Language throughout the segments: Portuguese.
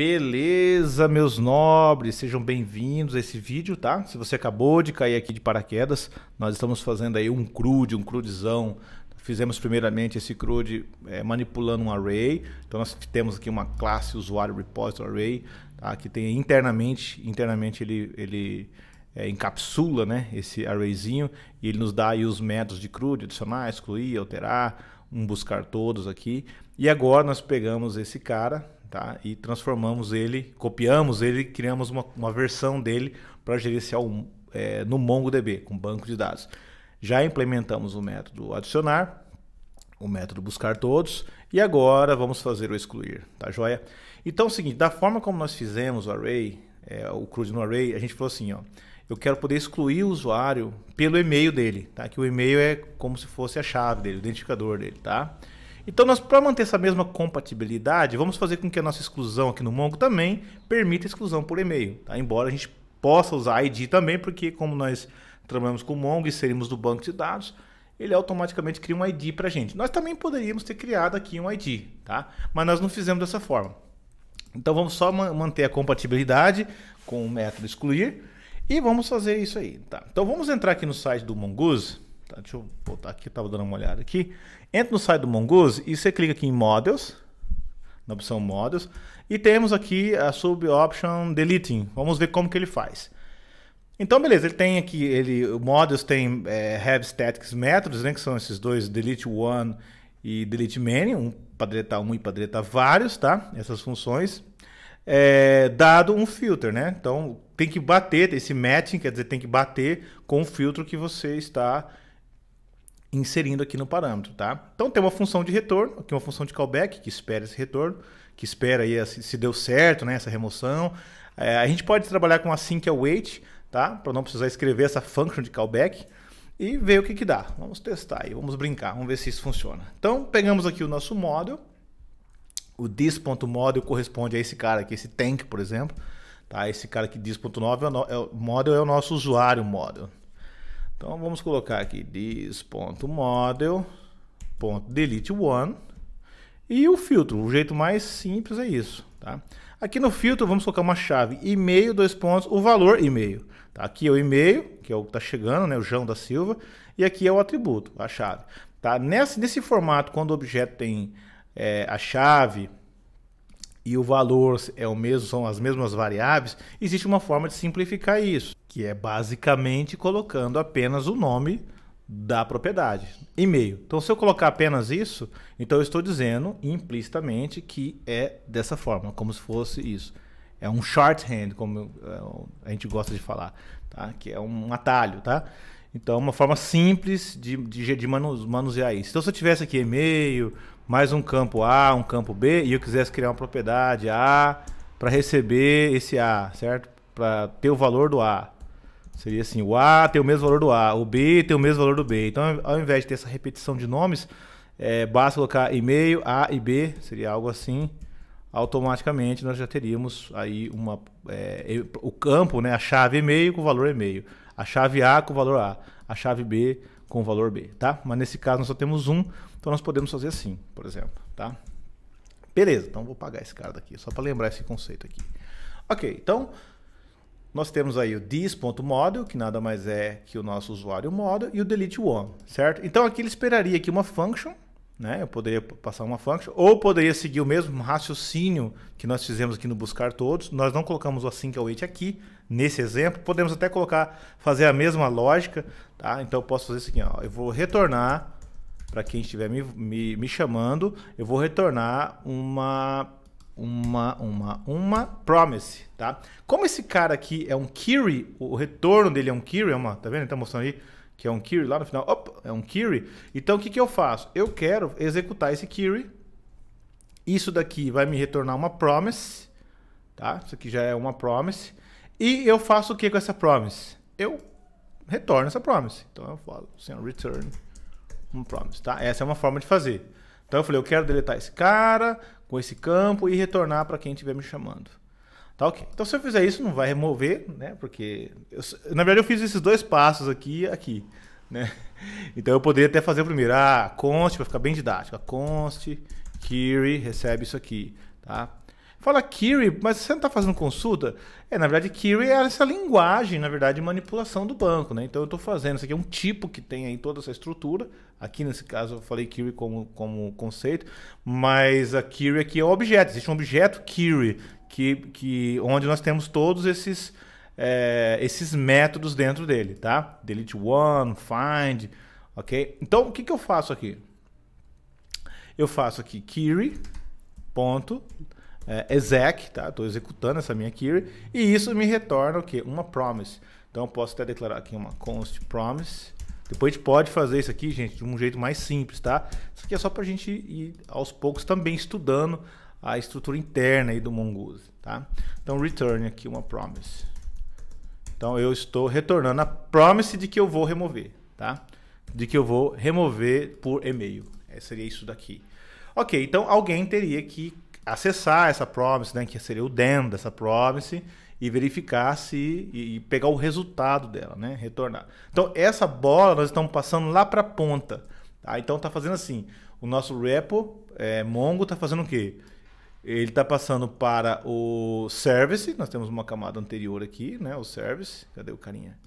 Beleza, meus nobres, sejam bem-vindos a esse vídeo, tá? Se você acabou de cair aqui de paraquedas, nós estamos fazendo aí um crude, um crudezão. Fizemos primeiramente esse crude é, manipulando um array. Então nós temos aqui uma classe usuário repository array, tá? que tem internamente, internamente ele, ele é, encapsula né, esse arrayzinho e ele nos dá aí os métodos de crude, adicionar, excluir, alterar, um buscar todos aqui. E agora nós pegamos esse cara, tá? e transformamos ele, copiamos ele, criamos uma, uma versão dele para gerenciar o, é, no MongoDB, com banco de dados. Já implementamos o método adicionar, o método buscar todos, e agora vamos fazer o excluir, tá joia? Então é o seguinte, da forma como nós fizemos o array, é, o CRUD no array, a gente falou assim, ó, eu quero poder excluir o usuário pelo e-mail dele, tá? Que o e-mail é como se fosse a chave dele, o identificador dele, tá? Então, nós para manter essa mesma compatibilidade, vamos fazer com que a nossa exclusão aqui no Mongo também permita exclusão por e-mail. Tá? Embora a gente possa usar ID também, porque como nós trabalhamos com o Mongo e seríamos do banco de dados, ele automaticamente cria um ID para a gente. Nós também poderíamos ter criado aqui um ID, tá? mas nós não fizemos dessa forma. Então vamos só manter a compatibilidade com o método excluir e vamos fazer isso aí. Tá? Então vamos entrar aqui no site do Mongoose Deixa eu voltar aqui, eu tava dando uma olhada aqui. Entra no site do Mongoose e você clica aqui em Models, na opção Models, e temos aqui a sub-option Deleting. Vamos ver como que ele faz. Então, beleza, ele tem aqui, ele, o Models tem é, Have Statics Methods, né, que são esses dois, Delete One e Delete Many, um para deletar um e para deletar vários, tá? Essas funções. É, dado um filter, né? Então tem que bater esse matching, quer dizer, tem que bater com o filtro que você está inserindo aqui no parâmetro, tá? Então tem uma função de retorno, aqui uma função de callback que espera esse retorno, que espera aí se deu certo, né, essa remoção. É, a gente pode trabalhar com a sync await, tá? Para não precisar escrever essa function de callback e ver o que que dá. Vamos testar aí, vamos brincar, vamos ver se isso funciona. Então pegamos aqui o nosso model. O this.model corresponde a esse cara aqui, esse tank, por exemplo. Tá? Esse cara aqui, this.9 é o é model é o nosso usuário model, então vamos colocar aqui this.model.delete1 e o filtro. O jeito mais simples é isso, tá? Aqui no filtro vamos colocar uma chave e-mail, dois pontos, o valor e-mail. Tá? Aqui é o e-mail, que é o que está chegando, né? o João da Silva, e aqui é o atributo, a chave. Tá? Nesse, nesse formato, quando o objeto tem é, a chave, e o valor é o mesmo, são as mesmas variáveis, existe uma forma de simplificar isso, que é basicamente colocando apenas o nome da propriedade, e-mail. Então, se eu colocar apenas isso, então eu estou dizendo implicitamente que é dessa forma, como se fosse isso. É um shorthand, como é, a gente gosta de falar, tá? que é um atalho. Tá? Então, é uma forma simples de, de, de manusear isso. Então, se eu tivesse aqui e-mail, mais um campo A, um campo B, e eu quisesse criar uma propriedade A para receber esse A, certo? Para ter o valor do A. Seria assim, o A tem o mesmo valor do A, o B tem o mesmo valor do B. Então, ao invés de ter essa repetição de nomes, é, basta colocar e-mail A e B, seria algo assim. Automaticamente nós já teríamos aí uma, é, o campo, né, a chave e-mail com o valor e-mail, a chave A com o valor A, a chave B com o valor B, tá? Mas nesse caso nós só temos um, então nós podemos fazer assim, por exemplo, tá? Beleza, então vou pagar esse cara daqui, só para lembrar esse conceito aqui. Ok, então nós temos aí o this.model, que nada mais é que o nosso usuário model, e o delete one, certo? Então aqui ele esperaria aqui uma function, né? Eu poderia passar uma function, ou poderia seguir o mesmo raciocínio que nós fizemos aqui no buscar todos. Nós não colocamos o async await aqui, nesse exemplo. Podemos até colocar, fazer a mesma lógica, tá? Então eu posso fazer o seguinte, ó, eu vou retornar para quem estiver me, me, me chamando, eu vou retornar uma uma, uma, uma promise, tá? Como esse cara aqui é um query o retorno dele é um query é uma, tá vendo? Ele tá mostrando aí que é um query lá no final, op, é um carry. Então o que, que eu faço? Eu quero executar esse query Isso daqui vai me retornar uma promise, tá? Isso aqui já é uma promise. E eu faço o que com essa promise? Eu retorno essa promise. Então eu falo assim, return um promise, tá? Essa é uma forma de fazer. Então eu falei, eu quero deletar esse cara com esse campo e retornar para quem estiver me chamando. Tá ok. Então se eu fizer isso, não vai remover, né? Porque eu, na verdade eu fiz esses dois passos aqui e aqui, né? Então eu poderia até fazer o primeiro, ah, const, para ficar bem didático, const query recebe isso aqui, tá? Fala Kiri, mas você não está fazendo consulta? É, na verdade, Kiri é essa linguagem, na verdade, de manipulação do banco, né? Então eu estou fazendo, isso aqui é um tipo que tem aí toda essa estrutura. Aqui nesse caso eu falei Kiri como, como conceito, mas a Kiri aqui é o objeto, existe um objeto Kiri, que, que, onde nós temos todos esses, é, esses métodos dentro dele, tá? Delete one, find, ok? Então o que, que eu faço aqui? Eu faço aqui Kiri, ponto é, exec, é tá? Estou executando essa minha query e isso me retorna o quê? Uma promise. Então eu posso até declarar aqui uma const promise. Depois a gente pode fazer isso aqui, gente, de um jeito mais simples, tá? Isso aqui é só para a gente ir aos poucos também estudando a estrutura interna aí do Mongoose, tá? Então return aqui uma promise. Então eu estou retornando a promise de que eu vou remover, tá? De que eu vou remover por e-mail. É, seria isso daqui. Ok, então alguém teria que acessar essa promise, né, que seria o DEM dessa promise, e verificar se e, e pegar o resultado dela, né, retornar. Então essa bola nós estamos passando lá para a ponta. Tá? Então está fazendo assim, o nosso repo é, Mongo está fazendo o quê? Ele está passando para o service, nós temos uma camada anterior aqui, né, o service. Cadê o carinha?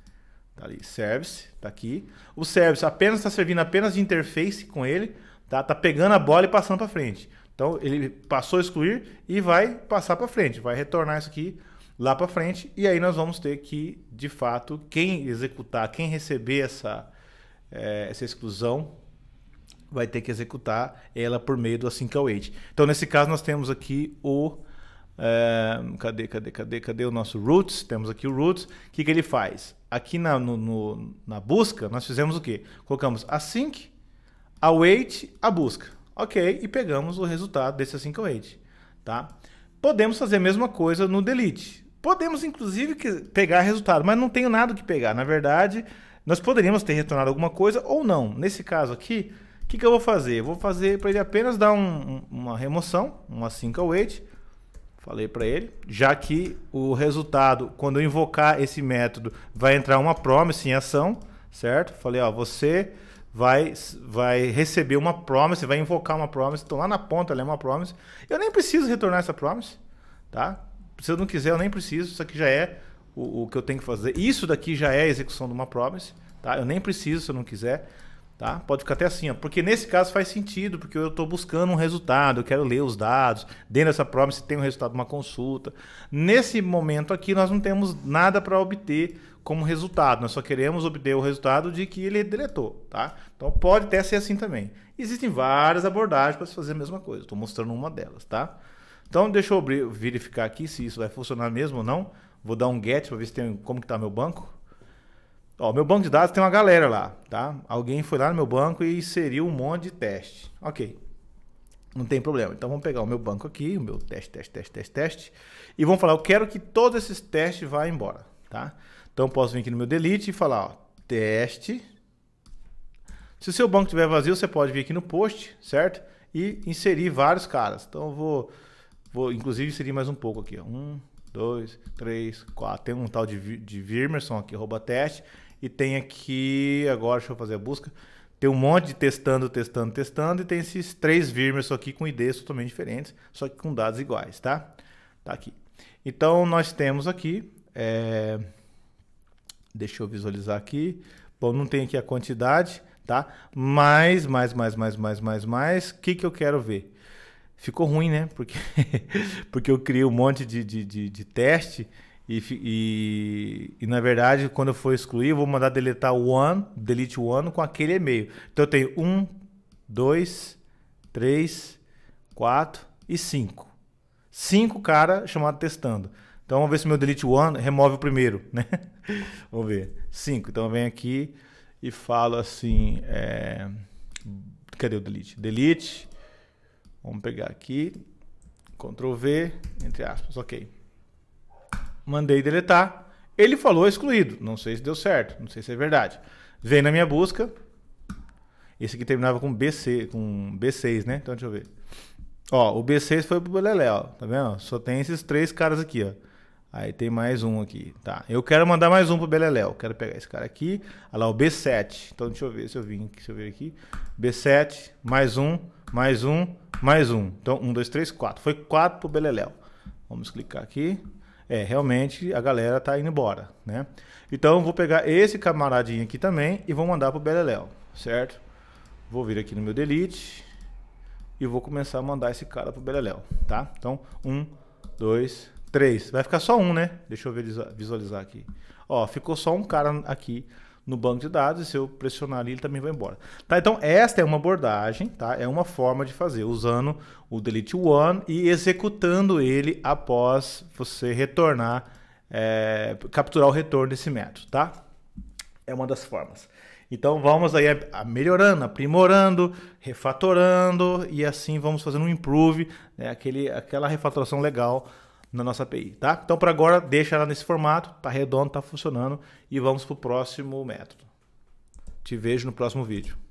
Tá ali, service, tá aqui. O service apenas está servindo apenas de interface com ele, tá? Tá pegando a bola e passando para frente. Então ele passou a excluir e vai passar para frente, vai retornar isso aqui lá para frente e aí nós vamos ter que, de fato, quem executar, quem receber essa, é, essa exclusão vai ter que executar ela por meio do async await. Então nesse caso nós temos aqui o é, cadê, cadê, cadê, cadê o nosso roots? Temos aqui o roots. O que, que ele faz? Aqui na, no, no, na busca nós fizemos o quê? Colocamos async, await, a busca. Ok, e pegamos o resultado desse async assim tá? Podemos fazer a mesma coisa no delete. Podemos, inclusive, pegar resultado, mas não tenho nada que pegar. Na verdade, nós poderíamos ter retornado alguma coisa ou não. Nesse caso aqui, o que, que, eu vou fazer? vou fazer para ele apenas dar um, uma remoção, uma sync await. Falei para ele, já que o resultado, quando eu invocar esse método, vai entrar uma promise em ação, certo? Falei, ó, você vai, vai receber uma promise, vai invocar uma promise. Então lá na ponta ela é uma promise. Eu nem preciso retornar essa promise, tá? Se eu não quiser, eu nem preciso. Isso aqui já é o, o que eu tenho que fazer. Isso daqui já é a execução de uma promise, tá? Eu nem preciso se eu não quiser. Tá? Pode ficar até assim, ó. porque nesse caso faz sentido, porque eu estou buscando um resultado, eu quero ler os dados, dentro dessa promise tem o um resultado de uma consulta. Nesse momento aqui, nós não temos nada para obter como resultado, nós só queremos obter o resultado de que ele deletou. Tá? Então pode até ser assim também. Existem várias abordagens para se fazer a mesma coisa, estou mostrando uma delas. Tá? Então deixa eu verificar aqui se isso vai funcionar mesmo ou não. Vou dar um get para ver se tem como está meu banco. Ó, meu banco de dados tem uma galera lá, tá? Alguém foi lá no meu banco e inseriu um monte de teste. Ok. Não tem problema. Então vamos pegar o meu banco aqui, o meu teste, teste, teste, teste, teste. E vamos falar, eu quero que todos esses testes vá embora, tá? Então eu posso vir aqui no meu delete e falar, ó, teste. Se o seu banco estiver vazio, você pode vir aqui no post, certo? E inserir vários caras. Então eu vou, vou inclusive inserir mais um pouco aqui, ó. Um, dois, três, quatro. Tem um tal de, de Virmerson aqui, rouba teste. E tem aqui, agora deixa eu fazer a busca. Tem um monte de testando, testando, testando. E tem esses três Virmers aqui com IDs totalmente diferentes, só que com dados iguais, tá? Tá aqui. Então nós temos aqui. É... Deixa eu visualizar aqui. Bom, não tem aqui a quantidade, tá? mais mais, mais, mais, mais, mais, mais. O que, que eu quero ver? Ficou ruim, né? Porque, porque eu criei um monte de, de, de, de teste e, e, e, na verdade, quando eu for excluir, eu vou mandar deletar o one, delete one com aquele e-mail. Então eu tenho 1, 2, 3, 4 e 5. 5 cara chamado testando. Então vamos ver se meu delete one remove o primeiro, né? vamos ver. 5. Então eu venho aqui e falo assim, é... cadê o delete? Delete. Vamos pegar aqui. Ctrl V, entre aspas, OK mandei deletar. Ele falou excluído. Não sei se deu certo, não sei se é verdade. Vem na minha busca. Esse aqui terminava com BC, com B6, né? Então deixa eu ver. Ó, o B6 foi pro Belelé, ó. Tá vendo? Só tem esses três caras aqui, ó. Aí tem mais um aqui, tá? Eu quero mandar mais um pro Beleléu. Quero pegar esse cara aqui. Olha lá, o B7. Então deixa eu ver se eu vim, Se eu ver aqui. B7, mais um, mais um, mais um. Então, um, dois, três, quatro. Foi quatro pro Beleléu. Vamos clicar aqui é, realmente a galera tá indo embora, né? Então, vou pegar esse camaradinho aqui também e vou mandar pro Beleléu, certo? Vou vir aqui no meu delete e vou começar a mandar esse cara pro Beleléu, tá? Então, um, dois, três. Vai ficar só um, né? Deixa eu visualizar aqui. Ó, ficou só um cara aqui no banco de dados e se eu pressionar ali, ele também vai embora. Tá? Então, esta é uma abordagem, tá? é uma forma de fazer, usando o delete one e executando ele após você retornar, é, capturar o retorno desse método. Tá? É uma das formas. Então vamos aí melhorando, aprimorando, refatorando e assim vamos fazendo um improve, né? Aquele, aquela refatoração legal na nossa API, tá? Então, por agora, deixa ela nesse formato, tá redondo, tá funcionando e vamos pro próximo método. Te vejo no próximo vídeo.